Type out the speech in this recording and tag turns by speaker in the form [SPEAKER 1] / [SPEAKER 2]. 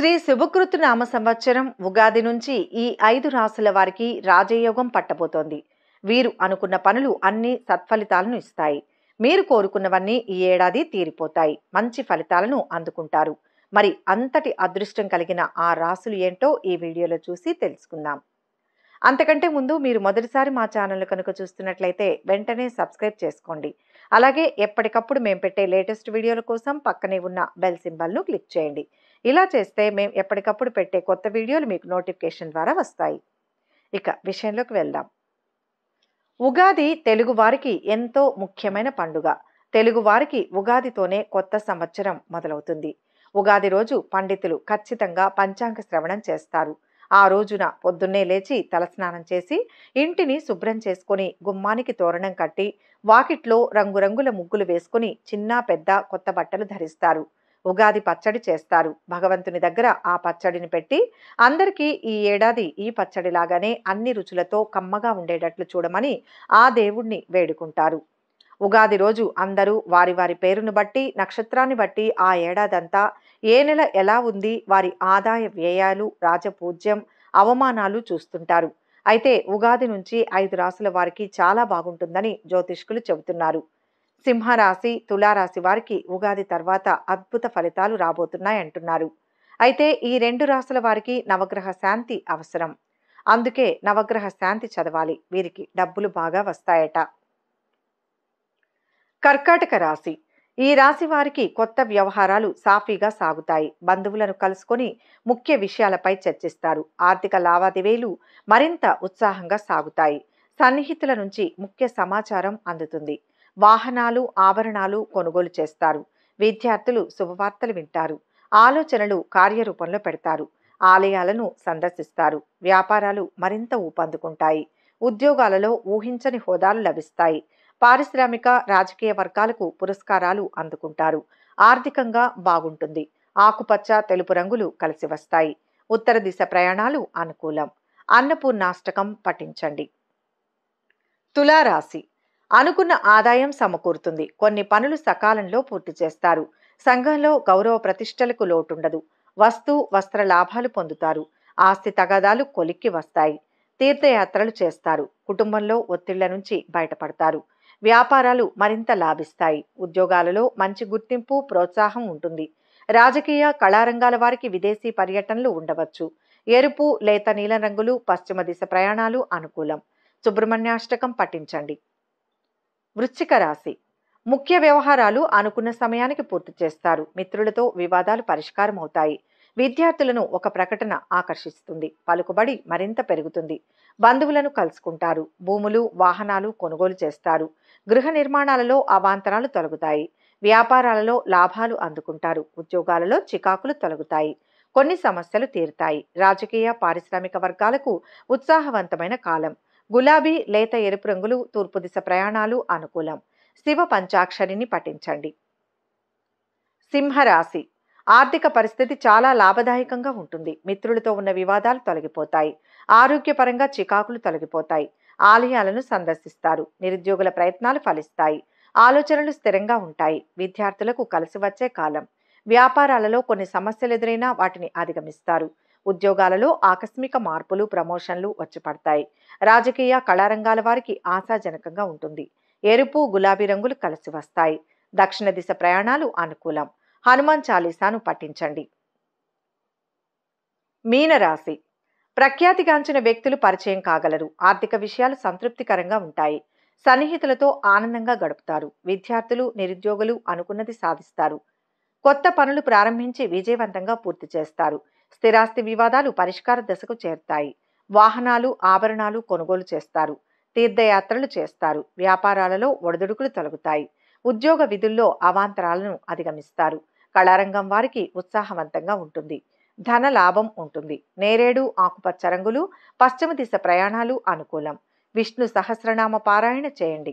[SPEAKER 1] శ్రీ శుభకృతు నామ సంవత్సరం ఉగాది నుంచి ఈ ఐదు రాసుల వారికి రాజయోగం పట్టబోతోంది వీరు అనుకున్న పనులు అన్ని సత్ఫలితాలను ఇస్తాయి మీరు కోరుకున్నవన్నీ ఈ ఏడాది తీరిపోతాయి మంచి ఫలితాలను అందుకుంటారు మరి అంతటి అదృష్టం కలిగిన ఆ రాసులు ఏంటో ఈ వీడియోలో చూసి తెలుసుకుందాం అంతకంటే ముందు మీరు మొదటిసారి మా ఛానల్ కనుక చూస్తున్నట్లయితే వెంటనే సబ్స్క్రైబ్ చేసుకోండి అలాగే ఎప్పటికప్పుడు మేము పెట్టే లేటెస్ట్ వీడియోల కోసం పక్కనే ఉన్న బెల్ సింబల్ను క్లిక్ చేయండి ఇలా చేస్తే మేము ఎప్పటికప్పుడు పెట్టే కొత్త వీడియోలు మీకు నోటిఫికేషన్ ద్వారా వస్తాయి ఇక విషయంలోకి వెళ్దాం ఉగాది తెలుగు వారికి ఎంతో ముఖ్యమైన పండుగ తెలుగు వారికి ఉగాదితోనే కొత్త సంవత్సరం మొదలవుతుంది ఉగాది రోజు పండితులు ఖచ్చితంగా పంచాంగ శ్రవణం చేస్తారు ఆ రోజున పొద్దున్నే లేచి తలస్నానం చేసి ఇంటిని శుభ్రం చేసుకుని గుమ్మానికి తోరణం కట్టి వాకిట్లో రంగురంగుల ముగ్గులు వేసుకుని చిన్న పెద్ద కొత్త బట్టలు ధరిస్తారు ఉగాది పచ్చడి చేస్తారు భగవంతుని దగ్గర ఆ పచ్చడిని పెట్టి అందరికీ ఈ ఏడాది ఈ పచ్చడిలాగానే అన్ని రుచులతో కమ్మగా ఉండేటట్లు చూడమని ఆ దేవుణ్ణి వేడుకుంటారు ఉగాది రోజు అందరూ వారి వారి పేరును బట్టి నక్షత్రాన్ని బట్టి ఆ ఏడాదంతా ఏ నెల ఎలా ఉంది వారి ఆదాయ వ్యయాలు రాజపూజ్యం అవమానాలు చూస్తుంటారు అయితే ఉగాది నుంచి ఐదు రాసుల వారికి చాలా బాగుంటుందని జ్యోతిష్కులు చెబుతున్నారు సింహరాశి తులారాశి వారికి ఉగాది తర్వాత అద్భుత ఫలితాలు రాబోతున్నాయంటున్నారు అయితే ఈ రెండు రాశుల వారికి నవగ్రహ శాంతి అవసరం అందుకే నవగ్రహ శాంతి చదవాలి వీరికి డబ్బులు బాగా వస్తాయట కర్కాటక రాశి ఈ రాశి వారికి కొత్త వ్యవహారాలు సాఫీగా సాగుతాయి బంధువులను కలుసుకొని ముఖ్య విషయాలపై చర్చిస్తారు ఆర్థిక లావాదేవీలు మరింత ఉత్సాహంగా సాగుతాయి సన్నిహితుల నుంచి ముఖ్య సమాచారం అందుతుంది వాహనాలు ఆభరణాలు కొనుగోలు చేస్తారు విద్యార్థులు శుభవార్తలు వింటారు ఆలోచనలు కార్యరూపంలో పెడతారు ఆలయాలను సందర్శిస్తారు వ్యాపారాలు మరింత ఊపందుకుంటాయి ఉద్యోగాలలో ఊహించని హోదాలు లభిస్తాయి పారిశ్రామిక రాజకీయ వర్గాలకు పురస్కారాలు అందుకుంటారు ఆర్థికంగా బాగుంటుంది ఆకుపచ్చ తెలుపు రంగులు కలిసి వస్తాయి ఉత్తర దిశ ప్రయాణాలు అనుకూలం అన్నపూర్ణాష్టకం పఠించండి తులారాశి అనుకున్న ఆదాయం సమకూరుతుంది కొన్ని పనులు సకాలంలో పూర్తి చేస్తారు సంఘంలో గౌరవ ప్రతిష్టలకు లోటుండదు వస్తు వస్త్ర లాభాలు పొందుతారు ఆస్తి తగాదాలు కొలిక్కి వస్తాయి తీర్థయాత్రలు చేస్తారు కుటుంబంలో ఒత్తిళ్ల నుంచి బయటపడతారు వ్యాపారాలు మరింత లాభిస్తాయి ఉద్యోగాలలో మంచి గుర్తింపు ప్రోత్సాహం ఉంటుంది రాజకీయ కళారంగాల వారికి విదేశీ పర్యటనలు ఉండవచ్చు ఎరుపు లేత నీలం రంగులు పశ్చిమ దిశ ప్రయాణాలు అనుకూలం సుబ్రహ్మణ్యాష్టకం పఠించండి వృశ్చిక రాశి ముఖ్య వ్యవహారాలు అనుకున్న సమయానికి పూర్తి చేస్తారు మిత్రులతో వివాదాలు పరిష్కారం అవుతాయి విద్యార్థులను ఒక ప్రకటన ఆకర్షిస్తుంది పలుకుబడి మరింత పెరుగుతుంది బంధువులను కలుసుకుంటారు భూములు వాహనాలు కొనుగోలు చేస్తారు గృహ నిర్మాణాలలో అవాంతరాలు తొలగుతాయి వ్యాపారాలలో లాభాలు అందుకుంటారు ఉద్యోగాలలో చికాకులు తొలగుతాయి కొన్ని సమస్యలు తీరుతాయి రాజకీయ పారిశ్రామిక వర్గాలకు ఉత్సాహవంతమైన కాలం గులాబీ లేత ఎరుపు రంగులు తూర్పు దిశ ప్రయాణాలు అనుకూలం శివ పంచాక్షరిని పఠించండి సింహరాశి ఆర్థిక పరిస్థితి చాలా లాభదాయకంగా ఉంటుంది మిత్రులతో ఉన్న వివాదాలు తొలగిపోతాయి ఆరోగ్యపరంగా చికాకులు తొలగిపోతాయి ఆలయాలను సందర్శిస్తారు నిరుద్యోగుల ప్రయత్నాలు ఫలిస్తాయి ఆలోచనలు స్థిరంగా ఉంటాయి విద్యార్థులకు కలిసి వచ్చే కాలం వ్యాపారాలలో కొన్ని సమస్యలు ఎదురైనా వాటిని అధిగమిస్తారు ఉద్యోగాలలో ఆకస్మిక మార్పులు ప్రమోషన్లు వచ్చి పడతాయి రాజకీయ కళారంగాల వారికి ఆశాజనకంగా ఉంటుంది ఎరుపు గులాబీ రంగులు కలిసి వస్తాయి దక్షిణ దిశ ప్రయాణాలు అనుకూలం హనుమాన్ చాలీసాను పఠించండి మీనరాశి ప్రఖ్యాతిగాంచిన వ్యక్తులు పరిచయం కాగలరు ఆర్థిక విషయాలు సంతృప్తికరంగా ఉంటాయి సన్నిహితులతో ఆనందంగా గడుపుతారు విద్యార్థులు నిరుద్యోగులు అనుకున్నది సాధిస్తారు కొత్త పనులు ప్రారంభించి విజయవంతంగా పూర్తి చేస్తారు స్థిరాస్తి వివాదాలు పరిష్కార దశకు చేరుతాయి వాహనాలు ఆభరణాలు కొనుగోలు చేస్తారు తీర్థయాత్రలు చేస్తారు వ్యాపారాలలో ఒడిదుడుకులు తొలగుతాయి ఉద్యోగ విధుల్లో అవాంతరాలను అధిగమిస్తారు కళారంగం వారికి ఉత్సాహవంతంగా ఉంటుంది ధన లాభం ఉంటుంది నేరేడు ఆకుపచ్చ రంగులు పశ్చిమ దిశ ప్రయాణాలు అనుకూలం విష్ణు సహస్రనామ పారాయణ చేయండి